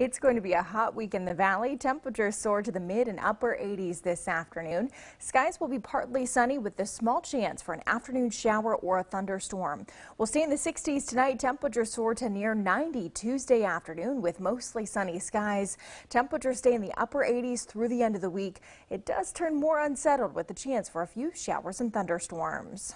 It's going to be a hot week in the valley. Temperatures soar to the mid and upper 80s this afternoon. Skies will be partly sunny with a small chance for an afternoon shower or a thunderstorm. We'll stay in the 60s tonight. Temperatures soar to near 90 Tuesday afternoon with mostly sunny skies. Temperatures stay in the upper 80s through the end of the week. It does turn more unsettled with the chance for a few showers and thunderstorms.